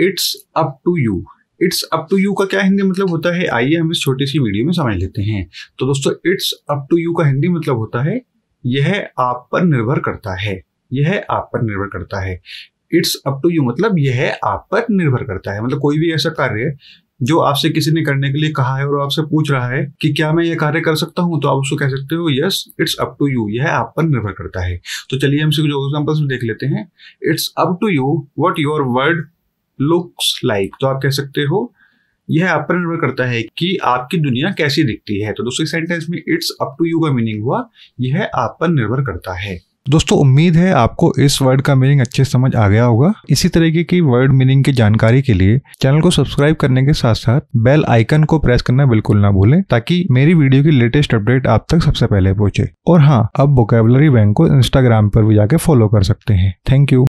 it's up to you it's up to you का क्या हिंदी मतलब होता है आइए हम इस छोटी सी वीडियो में समझ लेते हैं तो दोस्तों इट्स अप टू यू का हिंदी मतलब होता है यह आप पर निर्भर करता है यह आप पर निर्भर करता है इट्स अप टू यू मतलब यह आप पर निर्भर करता है मतलब कोई भी ऐसा कार्य जो आपसे किसी ने करने के लिए कहा है और आपसे पूछ रहा है कि क्या मैं यह कार्य कर सकता हूं तो आप उसको कह सकते हो yes it's up to you यह आप पर निर्भर करता है तो चलिए हम कुछ एग्जाम्पल्स देख लेते हैं it's up to you what your word looks like तो आप कह सकते हो यह आप पर निर्भर करता है कि आपकी दुनिया कैसी दिखती है तो दूसरे सेंटेंस में इट्स अप टू यू का मीनिंग हुआ यह आप पर निर्भर करता है दोस्तों उम्मीद है आपको इस वर्ड का मीनिंग अच्छे समझ आ गया होगा इसी तरीके की वर्ड मीनिंग की जानकारी के लिए चैनल को सब्सक्राइब करने के साथ साथ बेल आइकन को प्रेस करना बिल्कुल ना भूलें ताकि मेरी वीडियो की लेटेस्ट अपडेट आप तक सबसे पहले पहुंचे और हाँ अब वोकेबलरी बैंक को इंस्टाग्राम पर भी जाके फॉलो कर सकते हैं थैंक यू